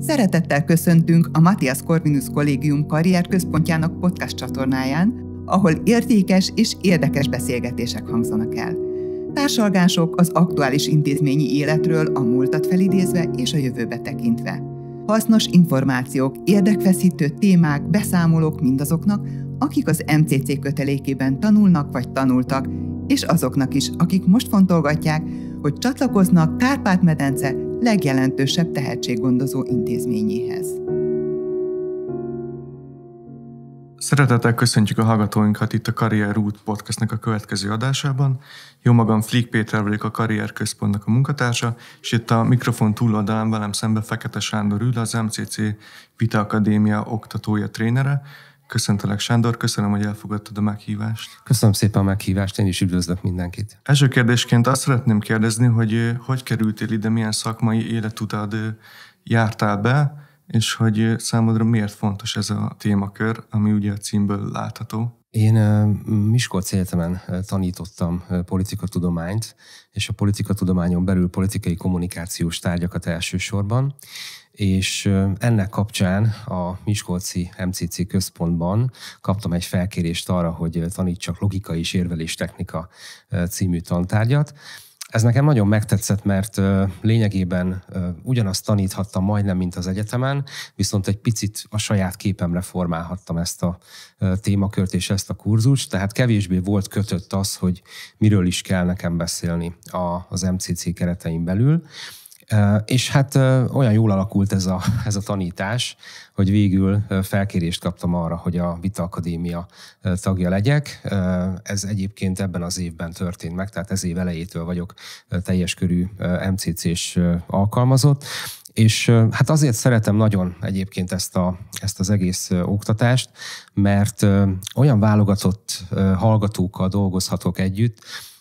Szeretettel köszöntünk a Matthias Corvinus Kollégium Karrier Központjának podcast csatornáján, ahol értékes és érdekes beszélgetések hangzanak el. Társalgások az aktuális intézményi életről a múltat felidézve és a jövőbe tekintve. Hasznos információk, érdekfeszítő témák, beszámolók mindazoknak, akik az MCC kötelékében tanulnak vagy tanultak, és azoknak is, akik most fontolgatják, hogy csatlakoznak Kárpát-medence legjelentősebb tehetséggondozó intézményéhez. Szeretettel köszöntjük a hallgatóinkat itt a Karrier Út podcastnak a következő adásában. Jó magam Flick Péter vagyok a Karrier Központnak a munkatársa, és itt a mikrofon túloldalán velem szemben Fekete Sándor ül, az MCC Vita Akadémia oktatója, trénere, Köszöntelek Sándor, köszönöm, hogy elfogadtad a meghívást. Köszönöm szépen a meghívást, én is üdvözlök mindenkit. Első kérdésként azt szeretném kérdezni, hogy hogy kerültél ide, milyen szakmai életutad jártál be, és hogy számodra miért fontos ez a témakör, ami ugye a címből látható? Én Miskolc Egyetemen tanítottam politikatudományt, és a politikatudományon belül politikai kommunikációs tárgyakat elsősorban, és ennek kapcsán a Miskolci MCC központban kaptam egy felkérést arra, hogy tanítsak logika és érvelés technika című tantárgyat, ez nekem nagyon megtetszett, mert lényegében ugyanazt taníthattam majdnem, mint az egyetemen, viszont egy picit a saját képemre formálhattam ezt a témakört és ezt a kurzust, tehát kevésbé volt kötött az, hogy miről is kell nekem beszélni az MCC keretein belül. És hát olyan jól alakult ez a, ez a tanítás, hogy végül felkérést kaptam arra, hogy a Vita Akadémia tagja legyek. Ez egyébként ebben az évben történt meg, tehát ez év elejétől vagyok teljes körű MCC-s alkalmazott, és hát azért szeretem nagyon egyébként ezt, a, ezt az egész oktatást, mert olyan válogatott hallgatókkal dolgozhatok együtt,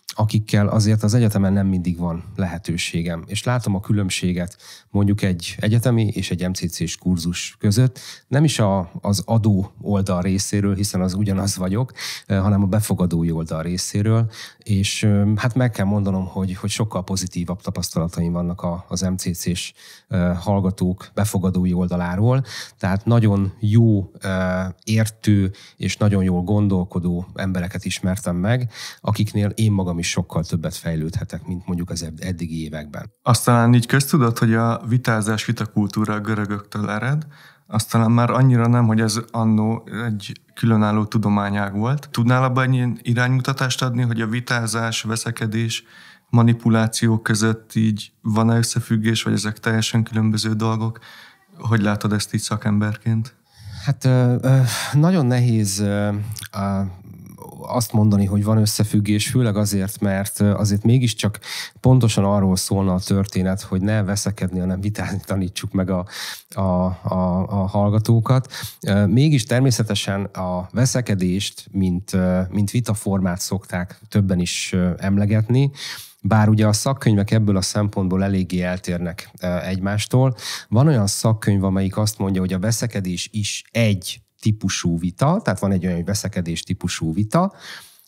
akikkel azért az egyetemen nem mindig van lehetőségem. És látom a különbséget mondjuk egy egyetemi és egy MCC-s kurzus között. Nem is a, az adó oldal részéről, hiszen az ugyanaz vagyok, eh, hanem a befogadói oldal részéről. És hát meg kell mondanom, hogy, hogy sokkal pozitívabb tapasztalataim vannak a, az MCC-s eh, hallgatók befogadói oldaláról. Tehát nagyon jó, eh, értő és nagyon jól gondolkodó embereket ismertem meg, akiknél én magam magam is sokkal többet fejlődhetek, mint mondjuk az eddigi években. Aztán így köztudott, hogy a vitázás, vitakultúra a görögöktől ered, aztán már annyira nem, hogy ez annó egy különálló tudományág volt. Tudnál abban ennyi iránymutatást adni, hogy a vitázás, veszekedés, manipuláció között így van-e összefüggés, vagy ezek teljesen különböző dolgok? Hogy látod ezt így szakemberként? Hát nagyon nehéz azt mondani, hogy van összefüggés, főleg azért, mert azért mégiscsak pontosan arról szólna a történet, hogy ne veszekedni, hanem vitázni tanítsuk meg a, a, a, a hallgatókat. Mégis természetesen a veszekedést, mint, mint vitaformát szokták többen is emlegetni, bár ugye a szakkönyvek ebből a szempontból eléggé eltérnek egymástól. Van olyan szakkönyv, amelyik azt mondja, hogy a veszekedés is egy típusú vita, tehát van egy olyan, veszekedés típusú vita,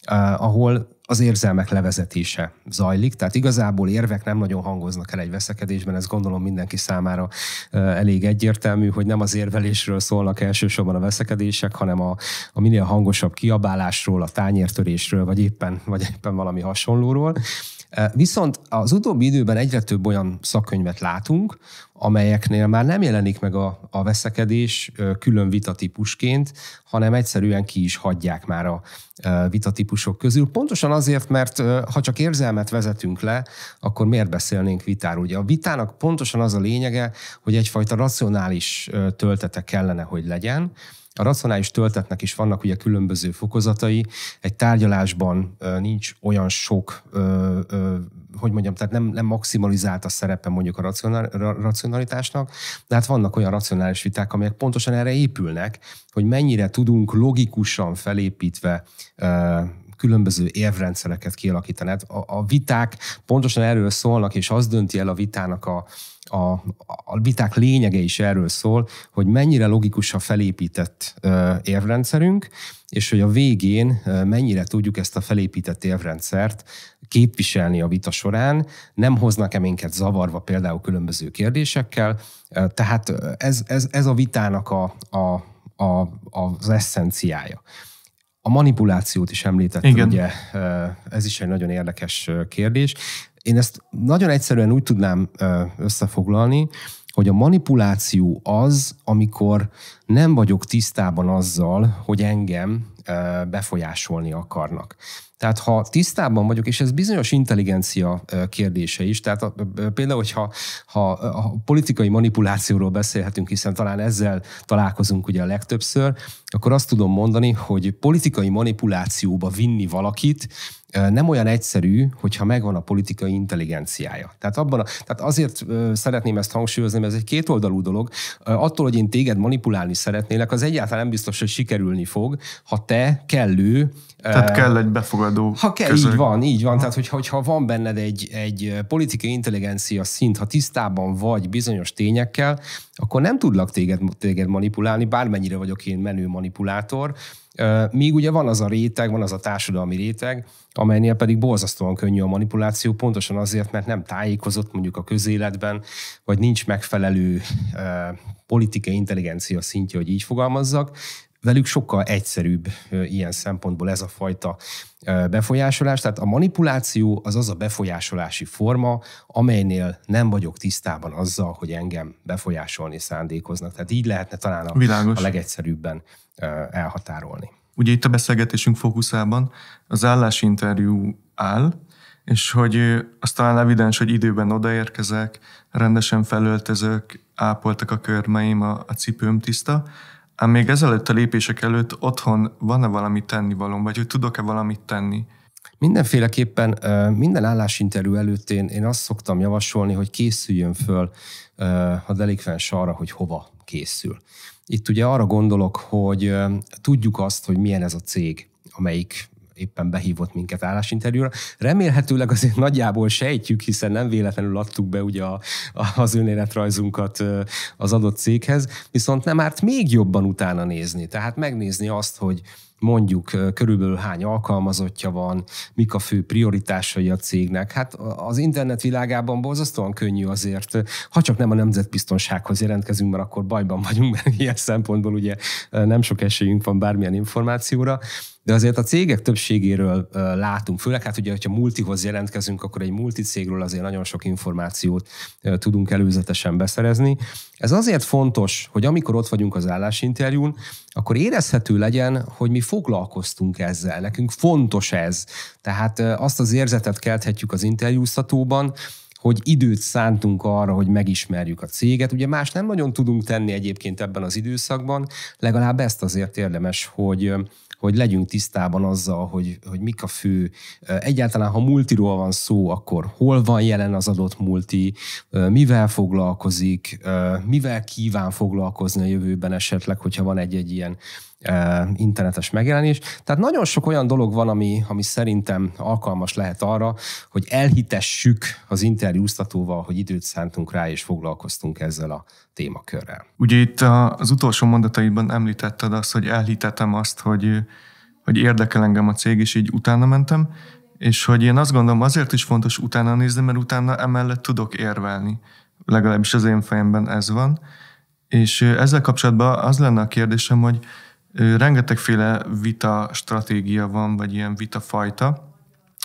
eh, ahol az érzelmek levezetése zajlik, tehát igazából érvek nem nagyon hangoznak el egy veszekedésben, ez gondolom mindenki számára eh, elég egyértelmű, hogy nem az érvelésről szólnak elsősorban a veszekedések, hanem a, a minél hangosabb kiabálásról, a tányértörésről, vagy éppen, vagy éppen valami hasonlóról. Viszont az utóbbi időben egyre több olyan szakkönyvet látunk, amelyeknél már nem jelenik meg a, a veszekedés külön vitatípusként, hanem egyszerűen ki is hagyják már a vitatípusok közül. Pontosan azért, mert ha csak érzelmet vezetünk le, akkor miért beszélnénk vitáról? Ugye a vitának pontosan az a lényege, hogy egyfajta racionális töltete kellene, hogy legyen, a racionális töltetnek is vannak ugye különböző fokozatai. Egy tárgyalásban nincs olyan sok, hogy mondjam, tehát nem, nem maximalizált a szerepe mondjuk a racionál, racionalitásnak, de hát vannak olyan racionális viták, amelyek pontosan erre épülnek, hogy mennyire tudunk logikusan felépítve különböző érvrendszereket kialakítani. Hát a, a viták pontosan erről szólnak, és az dönti el a vitának a, a, a viták lényege is erről szól, hogy mennyire logikus a felépített érvrendszerünk, és hogy a végén mennyire tudjuk ezt a felépített érvrendszert képviselni a vita során, nem hoznak-e minket zavarva például különböző kérdésekkel. Tehát ez, ez, ez a vitának a, a, a, az eszenciája. A manipulációt is említettem, Igen. ugye? Ez is egy nagyon érdekes kérdés. Én ezt nagyon egyszerűen úgy tudnám összefoglalni, hogy a manipuláció az, amikor nem vagyok tisztában azzal, hogy engem befolyásolni akarnak. Tehát ha tisztában vagyok, és ez bizonyos intelligencia kérdése is, tehát a, például, hogyha ha a politikai manipulációról beszélhetünk, hiszen talán ezzel találkozunk ugye a legtöbbször, akkor azt tudom mondani, hogy politikai manipulációba vinni valakit, nem olyan egyszerű, hogyha megvan a politikai intelligenciája. Tehát, abban a, tehát azért szeretném ezt hangsúlyozni, mert ez egy kétoldalú dolog. Attól, hogy én téged manipulálni szeretnélek, az egyáltalán nem biztos, hogy sikerülni fog, ha te kellő tehát kell egy befogadó Ha kell, közeg. így van, így van. Ha. Tehát, hogyha, hogyha van benned egy, egy politikai intelligencia szint, ha tisztában vagy bizonyos tényekkel, akkor nem tudlak téged, téged manipulálni, bármennyire vagyok én menő manipulátor, Míg ugye van az a réteg, van az a társadalmi réteg, amelynél pedig borzasztóan könnyű a manipuláció, pontosan azért, mert nem tájékozott mondjuk a közéletben, vagy nincs megfelelő politikai intelligencia szintje, hogy így fogalmazzak, velük sokkal egyszerűbb ilyen szempontból ez a fajta befolyásolás. Tehát a manipuláció az az a befolyásolási forma, amelynél nem vagyok tisztában azzal, hogy engem befolyásolni szándékoznak. Tehát így lehetne talán a, a legegyszerűbben elhatárolni. Ugye itt a beszélgetésünk fókuszában az állásinterjú áll, és hogy aztán talán evidens, hogy időben odaérkezek, rendesen felöltözök, ápoltak a körmeim, a, a cipőm tiszta, ám még ezelőtt a lépések előtt otthon van-e valami tennivalom, vagy hogy tudok-e valamit tenni? Mindenféleképpen minden állásinterjú előtt én, én azt szoktam javasolni, hogy készüljön föl a delikvens arra, hogy hova készül. Itt ugye arra gondolok, hogy tudjuk azt, hogy milyen ez a cég, amelyik éppen behívott minket állásinterjúra. Remélhetőleg azért nagyjából sejtjük, hiszen nem véletlenül adtuk be ugye a, a, az önéletrajzunkat az adott céghez, viszont nem árt még jobban utána nézni. Tehát megnézni azt, hogy mondjuk körülbelül hány alkalmazottja van, mik a fő prioritásai a cégnek. Hát az internet világában borzasztóan könnyű azért, ha csak nem a nemzetbiztonsághoz jelentkezünk, mert akkor bajban vagyunk, mert ilyen szempontból ugye nem sok esélyünk van bármilyen információra, de azért a cégek többségéről látunk, főleg hát ugye, hogyha multihoz jelentkezünk, akkor egy multicégről azért nagyon sok információt tudunk előzetesen beszerezni. Ez azért fontos, hogy amikor ott vagyunk az állásinterjún, akkor érezhető legyen, hogy mi foglalkoztunk ezzel, nekünk fontos ez. Tehát azt az érzetet kelthetjük az interjúztatóban, hogy időt szántunk arra, hogy megismerjük a céget. Ugye más nem nagyon tudunk tenni egyébként ebben az időszakban, legalább ezt azért érdemes, hogy hogy legyünk tisztában azzal, hogy, hogy mik a fő, egyáltalán ha multiról van szó, akkor hol van jelen az adott multi, mivel foglalkozik, mivel kíván foglalkozni a jövőben esetleg, hogyha van egy-egy ilyen internetes megjelenés. Tehát nagyon sok olyan dolog van, ami, ami szerintem alkalmas lehet arra, hogy elhitessük az interjúztatóval, hogy időt szántunk rá és foglalkoztunk ezzel a témakörrel. Ugye itt az utolsó mondataiban említetted azt, hogy elhitetem azt, hogy, hogy érdekel engem a cég, és így utána mentem, és hogy én azt gondolom, azért is fontos utána nézni, mert utána emellett tudok érvelni. Legalábbis az én fejemben ez van. És ezzel kapcsolatban az lenne a kérdésem, hogy, rengetegféle vita stratégia van, vagy ilyen vita fajta,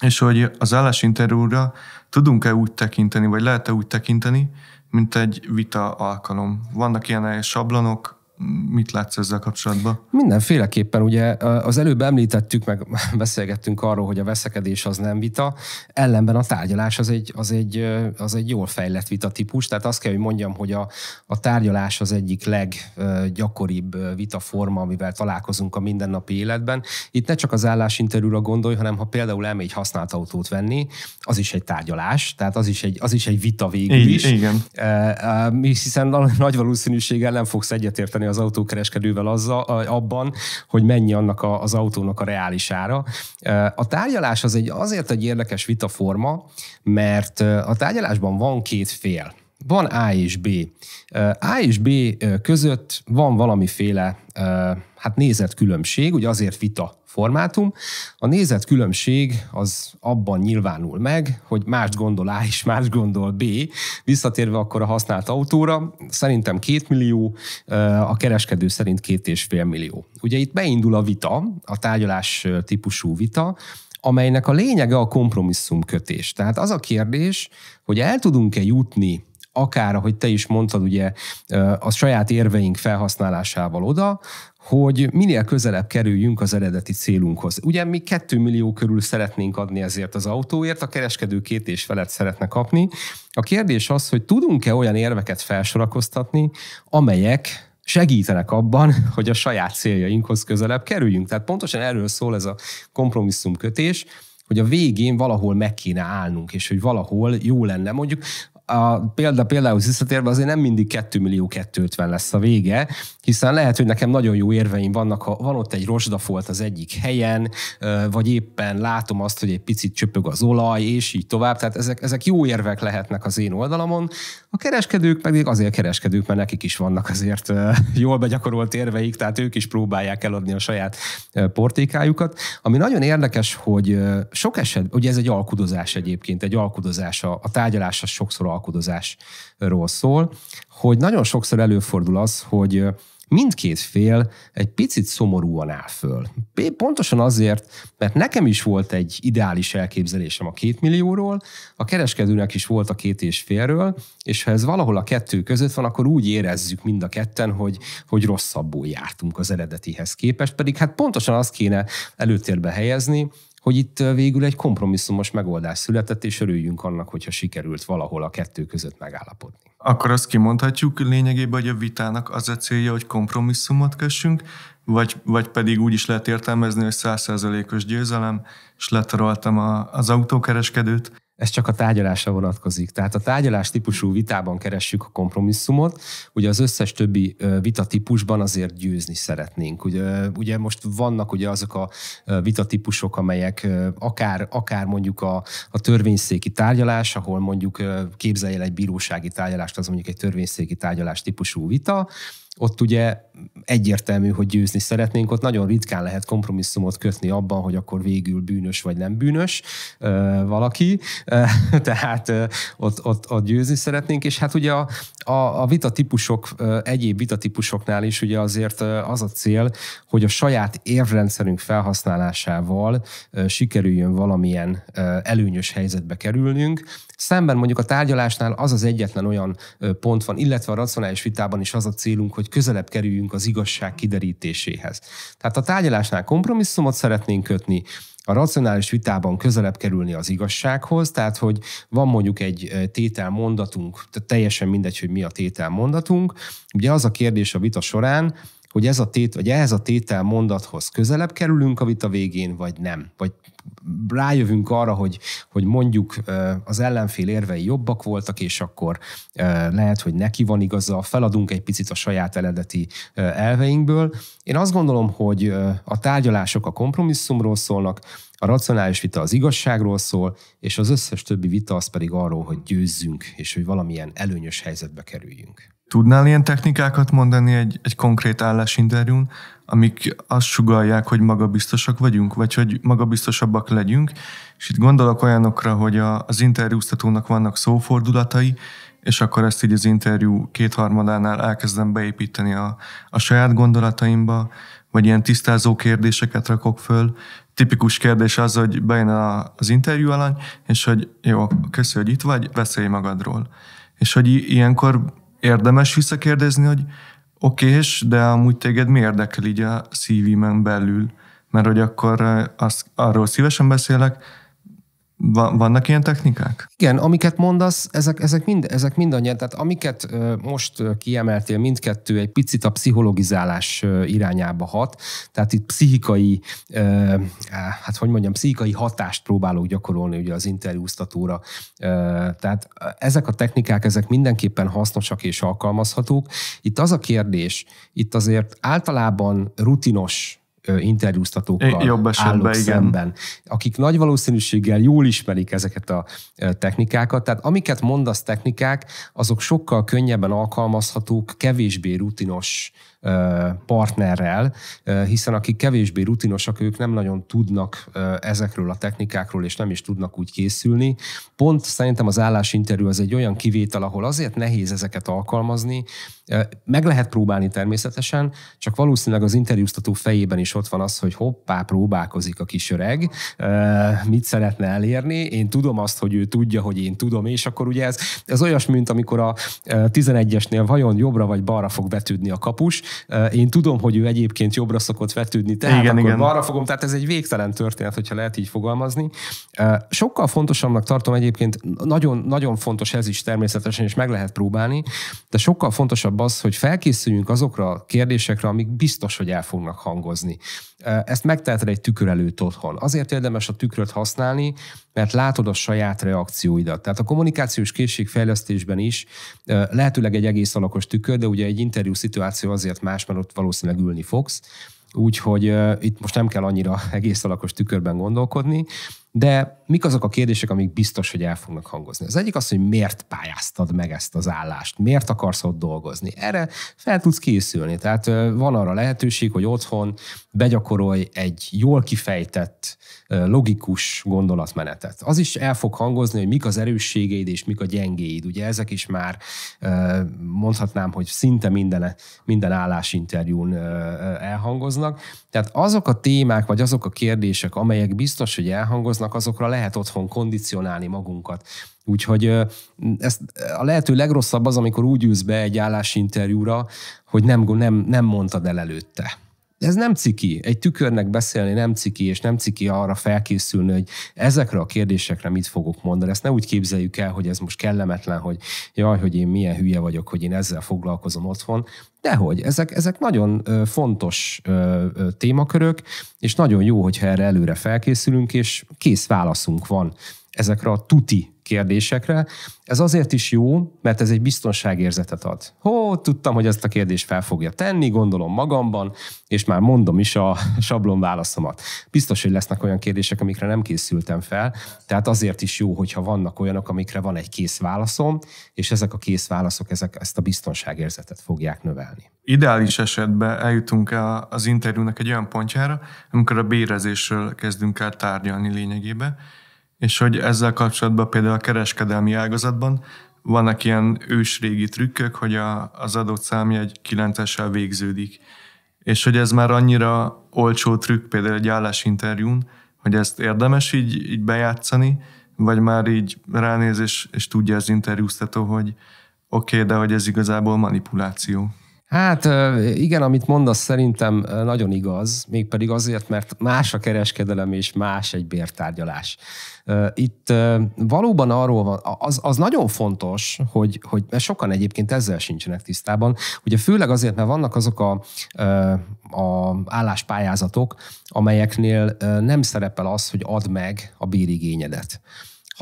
és hogy az állásinterjúra tudunk-e úgy tekinteni, vagy lehet-e úgy tekinteni, mint egy vita alkalom. Vannak ilyen sablonok, mit látsz ezzel kapcsolatban? Mindenféleképpen, ugye az előbb említettük, meg beszélgettünk arról, hogy a veszekedés az nem vita, ellenben a tárgyalás az egy, az egy, az egy jól fejlett vita típus, tehát azt kell, hogy mondjam, hogy a, a tárgyalás az egyik leggyakoribb vitaforma, amivel találkozunk a mindennapi életben. Itt ne csak az állásinterjúra gondolj, hanem ha például elmegy használt autót venni, az is egy tárgyalás, tehát az is egy, az is egy vita végül is. Igen. Mi hiszen nagy valószínűséggel nem fogsz egyetérteni az autókereskedővel azzal, abban, hogy mennyi annak a, az autónak a reális ára. A tárgyalás az egy, azért egy érdekes vitaforma, mert a tárgyalásban van két fél. Van A és B. A és B között van valamiféle hát nézett különbség, ugye azért vita formátum. A nézetkülönbség az abban nyilvánul meg, hogy más gondol A és más gondol B. Visszatérve akkor a használt autóra, szerintem két millió, a kereskedő szerint két és fél millió. Ugye itt beindul a vita, a tárgyalás típusú vita, amelynek a lényege a kompromisszumkötés. Tehát az a kérdés, hogy el tudunk-e jutni akár, ahogy te is mondtad, ugye a saját érveink felhasználásával oda, hogy minél közelebb kerüljünk az eredeti célunkhoz. Ugye mi 2 millió körül szeretnénk adni ezért az autóért, a kereskedő két és felett szeretne kapni. A kérdés az, hogy tudunk-e olyan érveket felsorakoztatni, amelyek segítenek abban, hogy a saját céljainkhoz közelebb kerüljünk. Tehát pontosan erről szól ez a kompromisszumkötés, hogy a végén valahol meg kéne állnunk, és hogy valahol jó lenne. Mondjuk a példa például visszatérve azért nem mindig 2 millió 250 lesz a vége, hiszen lehet, hogy nekem nagyon jó érveim vannak, ha van ott egy rosdafolt az egyik helyen, vagy éppen látom azt, hogy egy picit csöpög az olaj, és így tovább. Tehát ezek, ezek jó érvek lehetnek az én oldalamon. A kereskedők pedig azért kereskedők, mert nekik is vannak azért jól begyakorolt érveik, tehát ők is próbálják eladni a saját portékájukat. Ami nagyon érdekes, hogy sok esetben, ugye ez egy alkudozás egyébként, egy alkudozás, a, a sokszor uralkodozásról szól, hogy nagyon sokszor előfordul az, hogy mindkét fél egy picit szomorúan áll föl. Pontosan azért, mert nekem is volt egy ideális elképzelésem a két millióról, a kereskedőnek is volt a két és félről, és ha ez valahol a kettő között van, akkor úgy érezzük mind a ketten, hogy, hogy rosszabbul jártunk az eredetihez képest, pedig hát pontosan azt kéne előtérbe helyezni, hogy itt végül egy kompromisszumos megoldás született, és örüljünk annak, hogyha sikerült valahol a kettő között megállapodni. Akkor azt kimondhatjuk lényegében, hogy a vitának az a célja, hogy kompromisszumot kössünk, vagy, vagy pedig úgy is lehet értelmezni, hogy százszerzelékos győzelem, és letaroltam a, az autókereskedőt ez csak a tárgyalásra vonatkozik. Tehát a tárgyalás típusú vitában keressük a kompromisszumot, ugye az összes többi vita típusban azért győzni szeretnénk. Ugye, ugye most vannak ugye azok a vita típusok, amelyek akár, akár mondjuk a, a törvényszéki tárgyalás, ahol mondjuk képzelj el egy bírósági tárgyalást, az mondjuk egy törvényszéki tárgyalás típusú vita, ott ugye egyértelmű, hogy győzni szeretnénk, ott nagyon ritkán lehet kompromisszumot kötni abban, hogy akkor végül bűnös vagy nem bűnös valaki, tehát ott, ott, ott győzni szeretnénk, és hát ugye a, a, a vitatípusok, egyéb vitatípusoknál is ugye azért az a cél, hogy a saját érvrendszerünk felhasználásával sikerüljön valamilyen előnyös helyzetbe kerülnünk. Szemben mondjuk a tárgyalásnál az az egyetlen olyan pont van, illetve a racionális vitában is az a célunk, hogy közelebb kerüljünk az igazság kiderítéséhez. Tehát a tárgyalásnál kompromisszumot szeretnénk kötni, a racionális vitában közelebb kerülni az igazsághoz, tehát hogy van mondjuk egy tételmondatunk, tehát teljesen mindegy, hogy mi a tételmondatunk. Ugye az a kérdés a vita során, hogy ez a tét, vagy ehhez a tétel mondathoz közelebb kerülünk a vita végén, vagy nem. Vagy rájövünk arra, hogy, hogy mondjuk az ellenfél érvei jobbak voltak, és akkor lehet, hogy neki van igaza, feladunk egy picit a saját eredeti elveinkből. Én azt gondolom, hogy a tárgyalások a kompromisszumról szólnak, a racionális vita az igazságról szól, és az összes többi vita az pedig arról, hogy győzzünk, és hogy valamilyen előnyös helyzetbe kerüljünk. Tudnál ilyen technikákat mondani egy, egy konkrét állásinterjún, amik azt sugalják, hogy magabiztosak vagyunk, vagy hogy magabiztosabbak legyünk, és itt gondolok olyanokra, hogy a, az interjúztatónak vannak szófordulatai, és akkor ezt így az interjú kétharmadánál elkezdem beépíteni a, a saját gondolataimba, vagy ilyen tisztázó kérdéseket rakok föl. Tipikus kérdés az, hogy bejön a, az interjú alany, és hogy jó, köszi, hogy itt vagy, beszélj magadról. És hogy ilyenkor érdemes visszakérdezni, hogy oké és de amúgy téged mi érdekel így a szívimen belül, mert hogy akkor eh, az, arról szívesen beszélek, vannak ilyen technikák? Igen, amiket mondasz, ezek, ezek, mind, ezek mindannyian, tehát amiket most kiemeltél, mindkettő egy picit a pszichologizálás irányába hat, tehát itt pszichikai, hát hogy mondjam, pszichikai hatást próbálok gyakorolni ugye az interjúztatóra. Tehát ezek a technikák, ezek mindenképpen hasznosak és alkalmazhatók. Itt az a kérdés, itt azért általában rutinos interjúztatókkal Jobb esetben, állok igen. szemben, akik nagy valószínűséggel jól ismerik ezeket a technikákat, tehát amiket mondasz technikák, azok sokkal könnyebben alkalmazhatók, kevésbé rutinos partnerrel, hiszen akik kevésbé rutinosak, ők nem nagyon tudnak ezekről a technikákról, és nem is tudnak úgy készülni. Pont szerintem az állásinterjú az egy olyan kivétel, ahol azért nehéz ezeket alkalmazni. Meg lehet próbálni természetesen, csak valószínűleg az interjúztató fejében is ott van az, hogy hoppá, próbálkozik a kis öreg, mit szeretne elérni, én tudom azt, hogy ő tudja, hogy én tudom, és akkor ugye ez, ez olyas, mint amikor a 11-esnél vajon jobbra vagy balra fog betűdni a kapus, Eh, én tudom, hogy ő egyébként jobbra szokott vetődni, tehát igen, akkor igen. balra fogom, tehát ez egy végtelen történet, hogyha lehet így fogalmazni. Eh, sokkal fontosabbnak tartom egyébként, nagyon, nagyon fontos ez is természetesen, és meg lehet próbálni, de sokkal fontosabb az, hogy felkészüljünk azokra a kérdésekre, amik biztos, hogy el fognak hangozni. Ezt megteheted egy tükör előtt otthon. Azért érdemes a tükröt használni, mert látod a saját reakcióidat. Tehát a kommunikációs készségfejlesztésben is lehetőleg egy egész alakos tükör, de ugye egy interjú szituáció azért más, mert ott valószínűleg ülni fogsz, Úgyhogy itt most nem kell annyira egész alakos tükörben gondolkodni, de mik azok a kérdések, amik biztos, hogy el fognak hangozni? Az egyik az, hogy miért pályáztad meg ezt az állást, miért akarsz ott dolgozni. Erre fel tudsz készülni. Tehát van arra lehetőség, hogy otthon begyakorolj egy jól kifejtett, logikus gondolatmenetet. Az is el fog hangozni, hogy mik az erősségeid és mik a gyengéid. Ugye ezek is már mondhatnám, hogy szinte minden, minden állásinterjún elhangoznak. Tehát azok a témák, vagy azok a kérdések, amelyek biztos, hogy elhangoznak, dolgoznak, azokra lehet otthon kondicionálni magunkat. Úgyhogy ezt a lehető legrosszabb az, amikor úgy ülsz be egy állásinterjúra, hogy nem, nem, nem mondtad el előtte. De ez nem ciki. Egy tükörnek beszélni nem ciki, és nem ciki arra felkészülni, hogy ezekre a kérdésekre mit fogok mondani. Ezt ne úgy képzeljük el, hogy ez most kellemetlen, hogy jaj, hogy én milyen hülye vagyok, hogy én ezzel foglalkozom otthon. Dehogy, ezek, ezek nagyon fontos témakörök, és nagyon jó, hogyha erre előre felkészülünk, és kész válaszunk van ezekre a tuti kérdésekre. Ez azért is jó, mert ez egy biztonságérzetet ad. Hó, tudtam, hogy ezt a kérdést fel fogja tenni, gondolom magamban, és már mondom is a sablon válaszomat. Biztos, hogy lesznek olyan kérdések, amikre nem készültem fel, tehát azért is jó, hogyha vannak olyanok, amikre van egy kész válaszom, és ezek a kész válaszok ezek, ezt a biztonságérzetet fogják növelni. Ideális esetben eljutunk az interjúnak egy olyan pontjára, amikor a bérezésről kezdünk el tárgyalni lényegében, és hogy ezzel kapcsolatban például a kereskedelmi ágazatban vannak ilyen ősrégi trükkök, hogy a, az adott számjegy 9-essel végződik. És hogy ez már annyira olcsó trükk például egy állásinterjún, hogy ezt érdemes így, így bejátszani, vagy már így ránéz és, és tudja az interjúztató, hogy oké, okay, de hogy ez igazából manipuláció. Hát igen, amit mondasz szerintem nagyon igaz, mégpedig azért, mert más a kereskedelem és más egy bértárgyalás. Itt valóban arról van, az, az nagyon fontos, hogy, hogy mert sokan egyébként ezzel sincsenek tisztában, ugye főleg azért, mert vannak azok a, a álláspályázatok, amelyeknél nem szerepel az, hogy add meg a bérigényedet.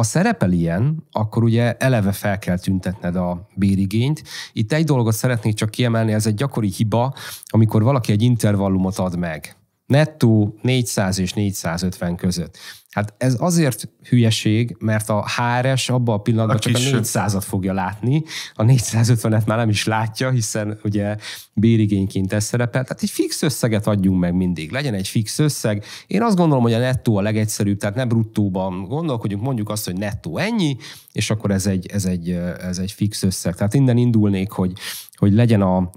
Ha szerepel ilyen, akkor ugye eleve fel kell tüntetned a bérigényt. Itt egy dolgot szeretnék csak kiemelni, ez egy gyakori hiba, amikor valaki egy intervallumot ad meg Nettó 400 és 450 között. Hát ez azért hülyeség, mert a HRS abban a pillanatban a csak kis... a 400-at fogja látni, a 450-et már nem is látja, hiszen ugye bérigényként ez szerepel. Tehát egy fix összeget adjunk meg mindig, legyen egy fix összeg. Én azt gondolom, hogy a nettó a legegyszerűbb, tehát ne bruttóban gondolkodjunk, mondjuk azt, hogy nettó ennyi, és akkor ez egy, ez egy, ez egy fix összeg. Tehát innen indulnék, hogy, hogy legyen, a,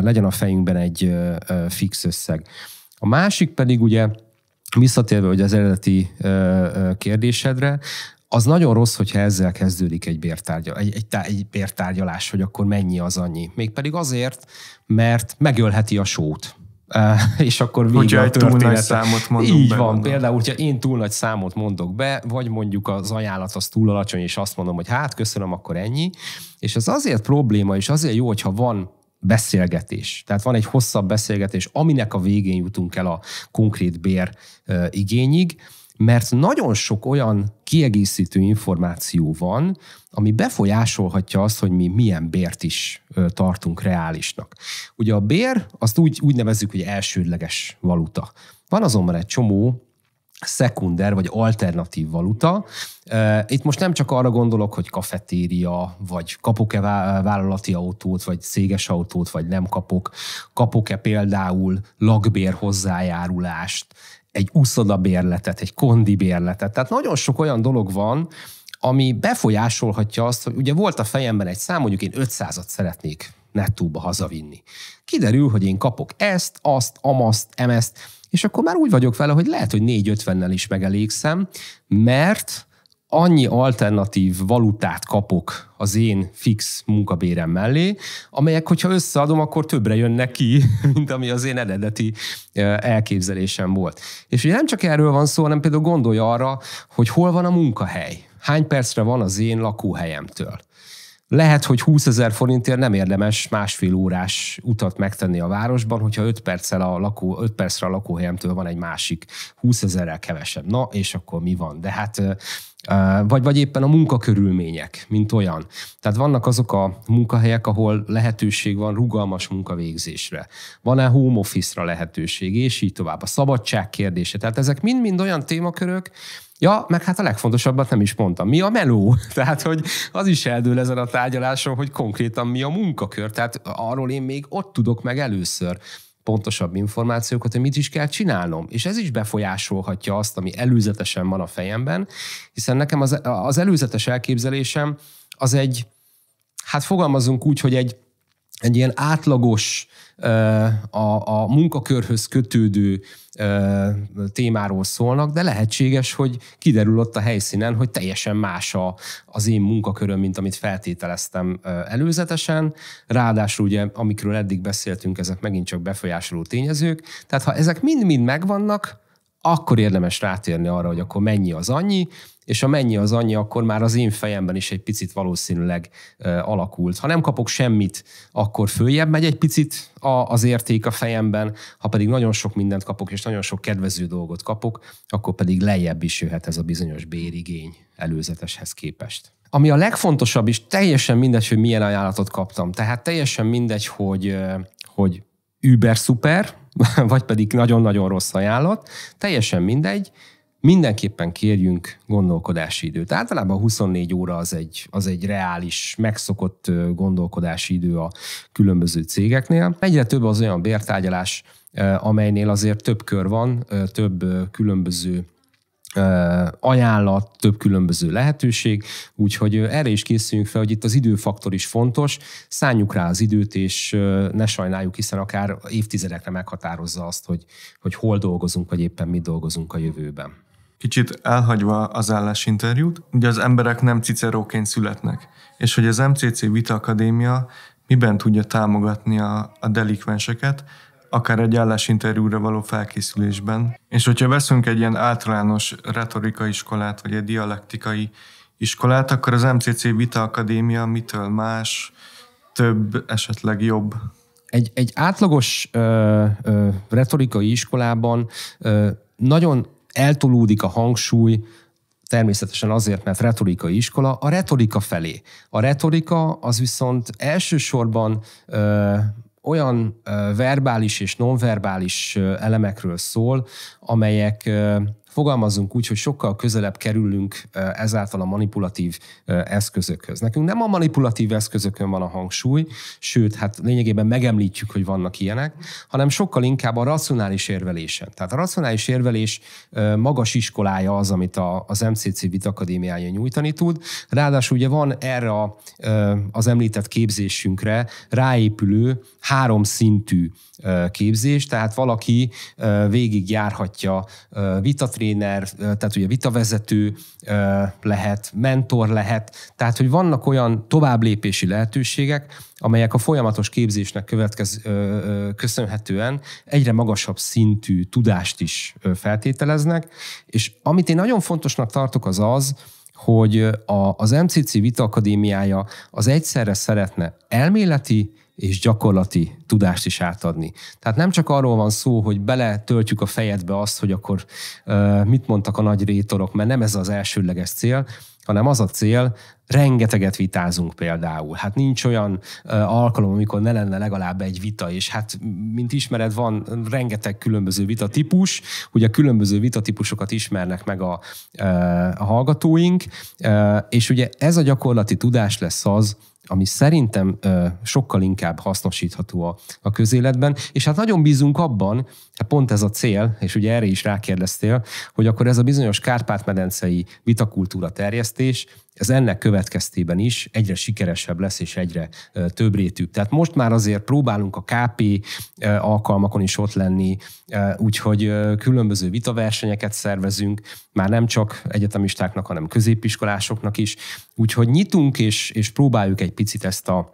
legyen a fejünkben egy fix összeg. A másik pedig ugye, visszatérve hogy az eredeti kérdésedre, az nagyon rossz, hogyha ezzel kezdődik egy, bértárgyal, egy, egy, egy bértárgyalás, hogy akkor mennyi az annyi. Mégpedig azért, mert megölheti a sót. és akkor vége a története. túl nagy számot mondunk Így be, van, mondom. például, hogyha én túl nagy számot mondok be, vagy mondjuk az ajánlat az túl alacsony, és azt mondom, hogy hát köszönöm, akkor ennyi. És ez azért probléma, és azért jó, hogyha van beszélgetés. Tehát van egy hosszabb beszélgetés, aminek a végén jutunk el a konkrét bér igényig, mert nagyon sok olyan kiegészítő információ van, ami befolyásolhatja azt, hogy mi milyen bért is tartunk reálisnak. Ugye a bér, azt úgy, úgy nevezzük, hogy elsődleges valuta. Van azonban egy csomó szekunder vagy alternatív valuta. Eh, itt most nem csak arra gondolok, hogy kafetéria, vagy kapok-e vállalati autót, vagy széges autót, vagy nem kapok, kapok-e például lakbér hozzájárulást, egy úszodabérletet, egy kondibérletet. Tehát nagyon sok olyan dolog van, ami befolyásolhatja azt, hogy ugye volt a fejemben egy szám, mondjuk én 500-at szeretnék nettóba hazavinni. Kiderül, hogy én kapok ezt, azt, amaszt, emeszt, és akkor már úgy vagyok vele, hogy lehet, hogy 4,50-nel is megelégszem, mert annyi alternatív valutát kapok az én fix munkabérem mellé, amelyek, hogyha összeadom, akkor többre jönnek ki, mint ami az én eredeti elképzelésem volt. És ugye nem csak erről van szó, hanem például gondolja arra, hogy hol van a munkahely, hány percre van az én lakóhelyemtől lehet, hogy 20 ezer forintért nem érdemes másfél órás utat megtenni a városban, hogyha 5, perccel a lakó, 5 percre a lakóhelyemtől van egy másik 20 ezerrel kevesebb. Na, és akkor mi van? De hát vagy, vagy éppen a munkakörülmények, mint olyan. Tehát vannak azok a munkahelyek, ahol lehetőség van rugalmas munkavégzésre. Van-e home office-ra lehetőség, és így tovább. A szabadság kérdése. Tehát ezek mind-mind olyan témakörök, Ja, meg hát a legfontosabbat nem is mondtam. Mi a meló? Tehát, hogy az is eldől ezen a tárgyaláson, hogy konkrétan mi a munkakör. Tehát arról én még ott tudok meg először pontosabb információkat, hogy mit is kell csinálnom. És ez is befolyásolhatja azt, ami előzetesen van a fejemben, hiszen nekem az, az előzetes elképzelésem az egy, hát fogalmazunk úgy, hogy egy egy ilyen átlagos, a, a munkakörhöz kötődő témáról szólnak, de lehetséges, hogy kiderül ott a helyszínen, hogy teljesen más a, az én munkaköröm, mint amit feltételeztem előzetesen. Ráadásul ugye, amikről eddig beszéltünk, ezek megint csak befolyásoló tényezők. Tehát ha ezek mind-mind megvannak, akkor érdemes rátérni arra, hogy akkor mennyi az annyi, és a mennyi az annyi, akkor már az én fejemben is egy picit valószínűleg alakult. Ha nem kapok semmit, akkor följebb megy egy picit az érték a fejemben, ha pedig nagyon sok mindent kapok, és nagyon sok kedvező dolgot kapok, akkor pedig lejjebb is jöhet ez a bizonyos bérigény előzeteshez képest. Ami a legfontosabb, és teljesen mindegy, hogy milyen ajánlatot kaptam. Tehát teljesen mindegy, hogy, hogy über-szuper, vagy pedig nagyon-nagyon rossz ajánlat, teljesen mindegy, mindenképpen kérjünk gondolkodási időt. Általában 24 óra az egy, az egy reális, megszokott gondolkodási idő a különböző cégeknél. Egyre több az olyan bértárgyalás, amelynél azért több kör van, több különböző ajánlat, több különböző lehetőség, úgyhogy erre is készüljünk fel, hogy itt az időfaktor is fontos, szálljuk rá az időt, és ne sajnáljuk, hiszen akár évtizedekre meghatározza azt, hogy, hogy hol dolgozunk, vagy éppen mi dolgozunk a jövőben. Kicsit elhagyva az állásinterjút, ugye az emberek nem ciceróként születnek, és hogy az MCC Vita Akadémia miben tudja támogatni a, a delikvenseket, akár egy állásinterjúra való felkészülésben. És hogyha veszünk egy ilyen általános retorikai iskolát, vagy egy dialektikai iskolát, akkor az MCC Vita Akadémia mitől más, több, esetleg jobb? Egy, egy átlagos ö, ö, retorikai iskolában ö, nagyon eltolódik a hangsúly, természetesen azért, mert retorikai iskola, a retorika felé. A retorika az viszont elsősorban ö, olyan ö, verbális és nonverbális ö, elemekről szól, amelyek ö, fogalmazunk úgy, hogy sokkal közelebb kerülünk ezáltal a manipulatív eszközökhöz. Nekünk nem a manipulatív eszközökön van a hangsúly, sőt, hát lényegében megemlítjük, hogy vannak ilyenek, hanem sokkal inkább a racionális érvelésen. Tehát a racionális érvelés magas iskolája az, amit a, az MCC Akadémiája nyújtani tud. Ráadásul ugye van erre az említett képzésünkre ráépülő háromszintű képzés, tehát valaki végigjárhatja vitat tréner, tehát ugye vitavezető lehet, mentor lehet, tehát hogy vannak olyan továbblépési lehetőségek, amelyek a folyamatos képzésnek következ, köszönhetően egyre magasabb szintű tudást is feltételeznek, és amit én nagyon fontosnak tartok az az, hogy a, az MCC Vita Akadémiája az egyszerre szeretne elméleti és gyakorlati tudást is átadni. Tehát nem csak arról van szó, hogy beletöltjük a fejedbe azt, hogy akkor mit mondtak a nagy rétorok, mert nem ez az elsőleges cél, hanem az a cél, rengeteget vitázunk például. Hát nincs olyan alkalom, amikor ne lenne legalább egy vita, és hát, mint ismered, van rengeteg különböző vita típus, ugye a különböző típusokat ismernek meg a, a hallgatóink, és ugye ez a gyakorlati tudás lesz az, ami szerintem ö, sokkal inkább hasznosítható a, a közéletben, és hát nagyon bízunk abban, hát pont ez a cél, és ugye erre is rákérdeztél, hogy akkor ez a bizonyos kárpát-medencei vitakultúra terjesztés, ez ennek következtében is egyre sikeresebb lesz, és egyre több rétűbb. Tehát most már azért próbálunk a KP alkalmakon is ott lenni, úgyhogy különböző vitaversenyeket szervezünk, már nem csak egyetemistáknak, hanem középiskolásoknak is, úgyhogy nyitunk, és, és próbáljuk egy picit ezt a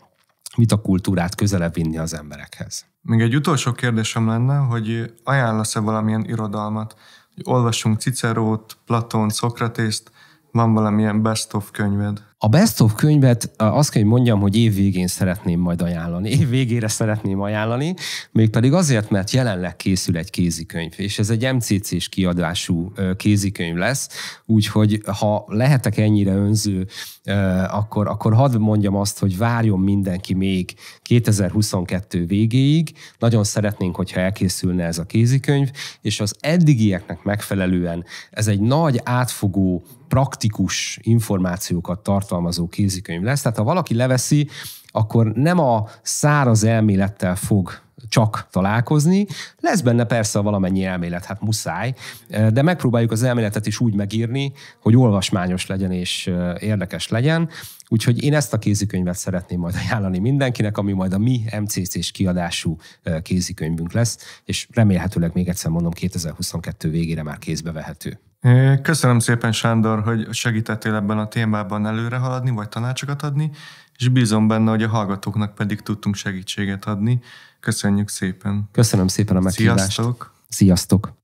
vitakultúrát közelebb vinni az emberekhez. Még egy utolsó kérdésem lenne, hogy ajánlasz-e valamilyen irodalmat, hogy olvassunk Cicerót, Platón, Szokratészt, van valamilyen best of könyved? A Best of könyvet azt kell, hogy mondjam, hogy év végén szeretném majd ajánlani. Év végére szeretném ajánlani, mégpedig azért, mert jelenleg készül egy kézikönyv, és ez egy MCC-s kiadású kézikönyv lesz, úgyhogy ha lehetek ennyire önző, akkor, akkor hadd mondjam azt, hogy várjon mindenki még 2022 végéig. Nagyon szeretnénk, hogyha elkészülne ez a kézikönyv, és az eddigieknek megfelelően ez egy nagy átfogó, praktikus információkat tartalmaz, tartalmazó kézikönyv lesz. Tehát ha valaki leveszi, akkor nem a száraz elmélettel fog csak találkozni. Lesz benne persze valamennyi elmélet, hát muszáj, de megpróbáljuk az elméletet is úgy megírni, hogy olvasmányos legyen és érdekes legyen. Úgyhogy én ezt a kézikönyvet szeretném majd ajánlani mindenkinek, ami majd a mi MCC-s kiadású kézikönyvünk lesz, és remélhetőleg még egyszer mondom, 2022 végére már kézbe vehető. Köszönöm szépen, Sándor, hogy segítettél ebben a témában előre haladni, vagy tanácsokat adni, és bízom benne, hogy a hallgatóknak pedig tudtunk segítséget adni. Köszönjük szépen. Köszönöm szépen a meghívást. Sziasztok! Sziasztok!